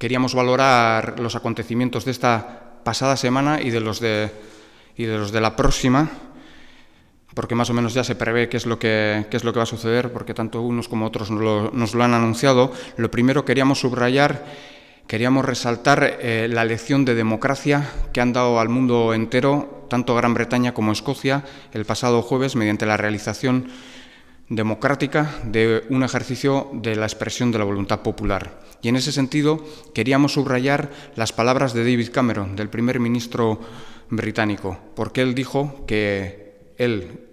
queríamos valorar los acontecimientos de esta pasada semana y de los de, de, los de la próxima, porque más o menos ya se prevé qué es lo que, es lo que va a suceder, porque tanto unos como otros nos lo, han anunciado. Lo primero queríamos subrayar, queríamos resaltar eh, la lección de democracia que han dado al mundo entero, tanto Gran Bretaña como Escocia, el pasado jueves, mediante la realización democrática de un ejercicio de la expresión de la voluntad popular. Y en ese sentido queríamos subrayar las palabras de David Cameron, del primer ministro británico, porque él dijo que él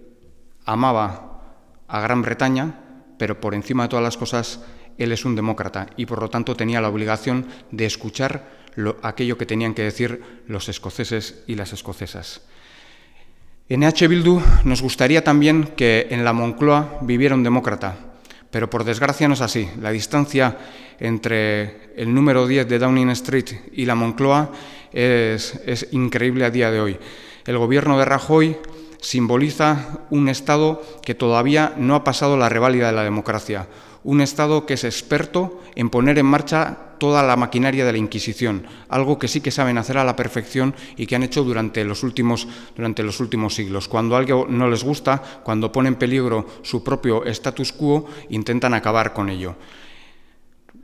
amaba a Gran Bretaña, pero por encima de todas las cosas él es un demócrata y por lo tanto tenía la obligación de escuchar lo, aquello que tenían que decir los escoceses y las escocesas. En EH Bildu nos gustaría también que en la Moncloa viviera un demócrata, pero por desgracia no es así. La distancia entre el número 10 de Downing Street y la Moncloa es, increíble a día de hoy. El gobierno de Rajoy simboliza un Estado que todavía no ha pasado la reválida de la democracia, un Estado que es experto en poner en marcha toda la maquinaria de la Inquisición, algo que sí que saben hacer a la perfección y que han hecho durante los últimos, durante los últimos siglos. Cuando alguien no les gusta, cuando pone en peligro su propio status quo, intentan acabar con ello.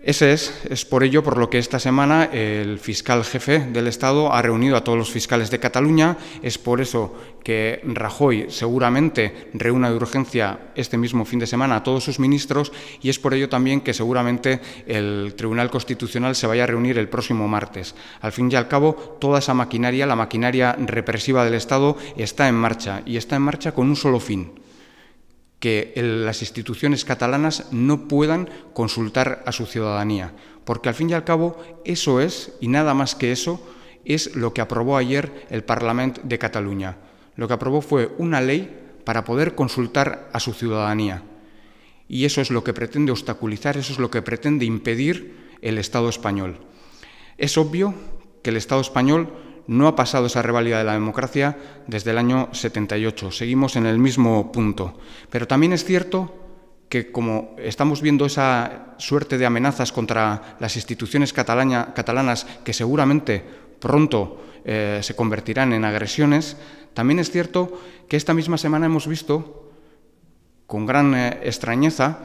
Ese es, es por ello por lo que esta semana el fiscal jefe del Estado ha reunido a todos los fiscales de Cataluña, es por eso que Rajoy seguramente reúna de urgencia este mismo fin de semana a todos sus ministros y es por ello también que seguramente el Tribunal Constitucional se vaya a reunir el próximo martes. Al fin y al cabo, toda esa maquinaria, la maquinaria represiva del Estado, está en marcha y está en marcha con un solo fin, que las instituciones catalanas no puedan consultar a su ciudadanía, porque al fin y al cabo eso es, y nada más que eso, es lo que aprobó ayer el Parlamento de Cataluña. Lo que aprobó fue una ley para poder consultar a su ciudadanía. Y eso es lo que pretende obstaculizar, eso es lo que pretende impedir el Estado español. Es obvio que el Estado español no ha pasado esa revalida de la democracia desde el año 78. Seguimos en el mismo punto. Pero también es cierto que como estamos viendo esa suerte de amenazas contra las instituciones catalanas que seguramente pronto eh, se convertirán en agresiones, también es cierto que esta misma semana hemos visto con gran eh, extrañeza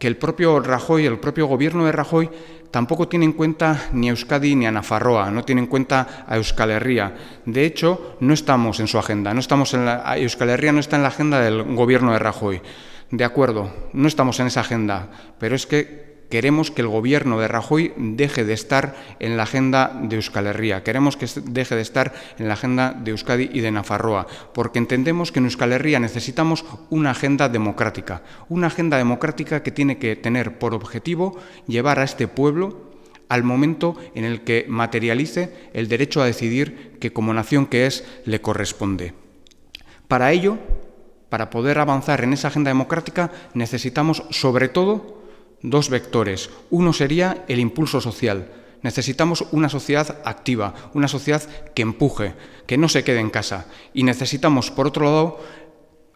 que el propio Rajoy, el propio gobierno de Rajoy, tampoco tiene en cuenta ni Euskadi ni a Nafarroa, no tiene en cuenta a Euskal Herria. De hecho, no estamos en su agenda, no estamos en la, Euskal Herria no está en la agenda del gobierno de Rajoy. De acuerdo, no estamos en esa agenda, pero es que Queremos que el gobierno de Rajoy deje de estar en la agenda de Euskal Herria, queremos que deje de estar en la agenda de Euskadi y de Nafarroa, porque entendemos que en Euskal Herria necesitamos una agenda democrática, una agenda democrática que tiene que tener por objetivo llevar a este pueblo al momento en el que materialice el derecho a decidir que como nación que es le corresponde. Para ello, para poder avanzar en esa agenda democrática, necesitamos sobre todo dos vectores. Uno sería el impulso social. Necesitamos una sociedad activa, una sociedad que empuje, que no se quede en casa. Y necesitamos, por otro lado,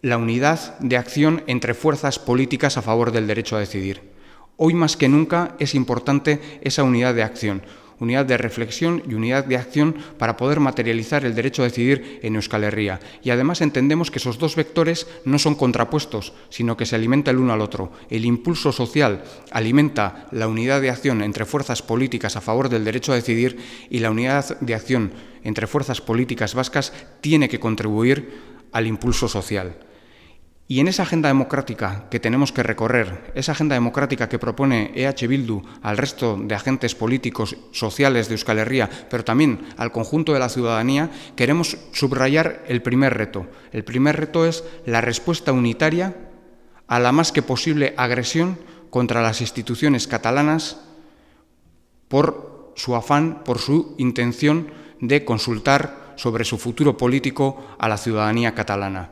la unidad de acción entre fuerzas políticas a favor del derecho a decidir. Hoy más que nunca es importante esa unidad de acción, unidad de reflexión y unidad de acción para poder materializar el derecho a decidir en Euskal Herria. Y además entendemos que esos dos vectores no son contrapuestos, sino que se alimenta el uno al otro. El impulso social alimenta la unidad de acción entre fuerzas políticas a favor del derecho a decidir y la unidad de acción entre fuerzas políticas vascas tiene que contribuir al impulso social. Y en esa agenda democrática que tenemos que recorrer, esa agenda democrática que propone EH Bildu al resto de agentes políticos, sociales de Euskal Herria, pero también al conjunto de la ciudadanía, queremos subrayar el primer reto. El primer reto es la respuesta unitaria a la más que posible agresión contra las instituciones catalanas por su afán, por su intención de consultar sobre su futuro político a la ciudadanía catalana.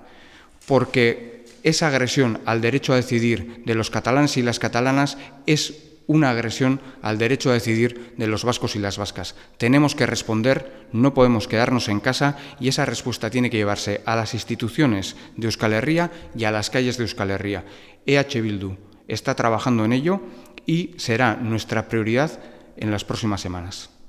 Porque esa agresión al derecho a decidir de los catalanes y las catalanas es una agresión al derecho a decidir de los vascos y las vascas. Tenemos que responder, no podemos quedarnos en casa y esa respuesta tiene que llevarse a las instituciones de Euskal Herria y a las calles de Euskal Herria. EH Bildu está trabajando en ello y será nuestra prioridad en las próximas semanas.